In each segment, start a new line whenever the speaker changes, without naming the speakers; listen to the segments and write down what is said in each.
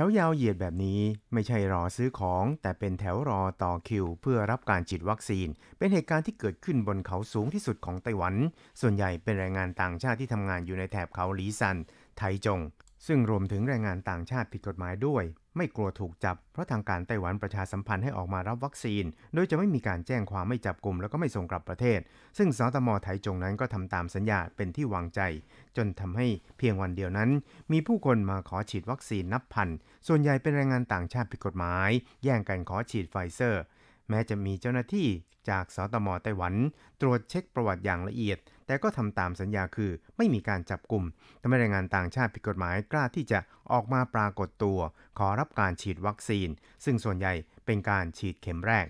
แถวยาวเหยียดแบบนี้ไม่ใช่รอซื้อของ แต่เป็นแถวรอต่อคิวเพื่อรับการฉีดวัคซีน เป็นเหตุการณ์ที่เกิดขึ้นบนเขาสูงที่สุดของไต้หวัน ส่วนใหญ่เป็นแรงงานต่างชาติที่ทำงานอยู่ในแถบเขาหลีซัน ไทจงซึ่งรวมถึงแรงงานต่างชาติผิดกฎหมายด้วย ไม่กลัวถูกจับ เพราะทางการไต้หวันประชาสัมพันธ์ให้ออกมารับวัคซีน โดยจะไม่มีการแจ้งความไม่จับกลุ่มแล้วก็ไม่ส่งกลับประเทศ ซึ่งสตมไทยจงนั้นก็ทำตามสัญญาเป็นที่วางใจ จนทำให้เพียงวันเดียวนั้น มีผู้คนมาขอฉีดวัคซีนนับพัน ส่วนใหญ่เป็นแรงงานต่างชาติผิดกฎหมาย แย่งกันขอฉีดไฟเซอร์แม้จะมีเจ้าหน้าที่จากสตมไต้หวัน ตรวจเช็คประวัติอย่างละเอียด แต่ก็ทำตามสัญญาคือไม่มีการจับกลุ่ม ทำให้แรงงานต่างชาติผิดกฎหมายกล้าที่จะออกมาปรากฏตัว ขอรับการฉีดวัคซีน ซึ่งส่วนใหญ่เป็นการฉีดเข็มแรก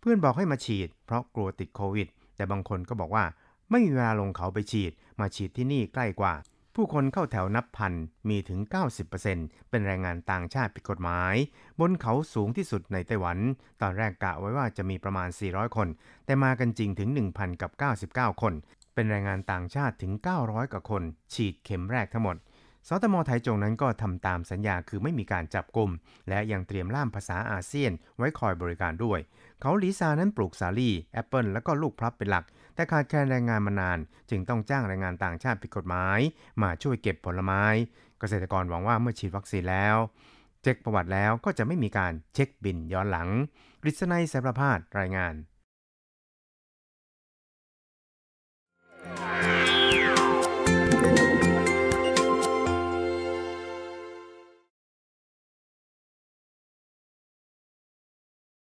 เพื่อนบอกให้มาฉีดเพราะกลัวติดโควิด แต่บางคนก็บอกว่า ไม่มีเวลาลงเขาไปฉีด มาฉีดที่นี่ใกล้กว่าผู้คนเข้าแถวนับพัน มีถึง 90%เป็นแรงงานต่างชาติผิดกฎหมาย บนเขาสูงที่สุดในไต้หวัน ตอนแรกกะไว้ว่าจะมีประมาณ 400 คน แต่มากันจริงถึง 1,000กับ99 คน เป็นแรงงานต่างชาติถึง 900กว่าคน ฉีดเข็มแรกทั้งหมดสตมไทยจงนั้นก็ทำตามสัญญาคือไม่มีการจับกลุ่มและยังเตรียมล่ามภาษาอาเซียนไว้คอยบริการด้วย เขาหลีซานั้นปลูกสาลี่แอปเปิลและก็ลูกพลับเป็นหลักแต่ขาดแคลนแรงงานมานาน จึงต้องจ้างแรงงานต่างชาติผิดกฎหมายมาช่วยเก็บผลไม้ เกษตรกรหวังว่าเมื่อฉีดวัคซีนแล้ว เช็คประวัติแล้วก็จะไม่มีการเช็คบินย้อนหลังกฤษณัยสาประพาส รายงาน